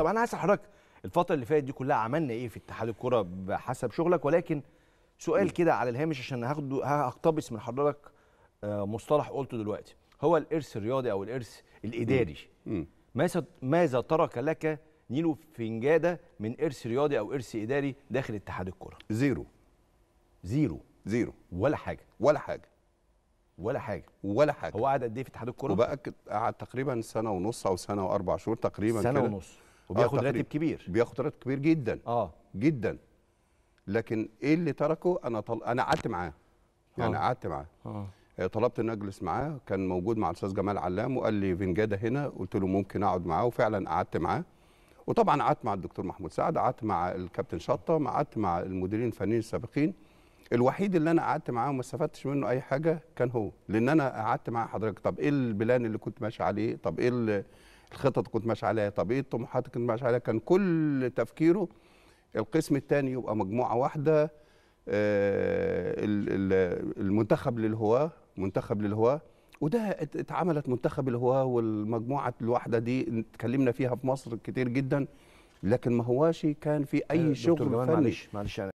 طب انا عايز حضرتك الفتره اللي فاتت دي كلها عملنا ايه في اتحاد الكره بحسب شغلك ولكن سؤال كده على الهامش عشان هاخده هقتبس من حضرتك آه، مصطلح قلته دلوقتي هو الارث الرياضي او الارث الاداري ماذا ماذا ترك لك نيلو فنجاده من ارث رياضي او ارث اداري داخل اتحاد الكره زيرو زيرو زيرو ولا حاجه ولا حاجه ولا حاجه ولا حاجه هو قعد قد ايه في اتحاد الكره وباكد قعد تقريبا سنه ونص او سنه واربع شهور تقريبا سنه كده. ونص آه، وبياخد راتب كبير بياخد راتب كبير جدا اه جدا لكن ايه اللي تركه انا طل... انا قعدت معاه يعني آه. قعدت معاه آه. آه، طلبت ان اجلس معاه كان موجود مع الاستاذ جمال علام وقال لي فنجاده هنا قلت له ممكن اقعد معاه وفعلا قعدت معاه وطبعا قعدت مع الدكتور محمود سعد قعدت مع الكابتن شطه قعدت مع المديرين الفنيين السابقين الوحيد اللي انا قعدت معاه وما استفدتش منه اي حاجه كان هو لان انا قعدت مع حضرتك طب ايه البلان اللي كنت ماشي عليه طب ايه الخطط كنت ماشي عليها طبيعي إيه الطموحات كنت ماشي عليها كان كل تفكيره القسم الثاني يبقى مجموعه واحده آه، المنتخب للهواه منتخب للهواه وده اتعملت منتخب الهواه والمجموعه الواحده دي اتكلمنا فيها في مصر كتير جدا لكن ما هواش كان في اي آه، شغل فني معلش معلش يعني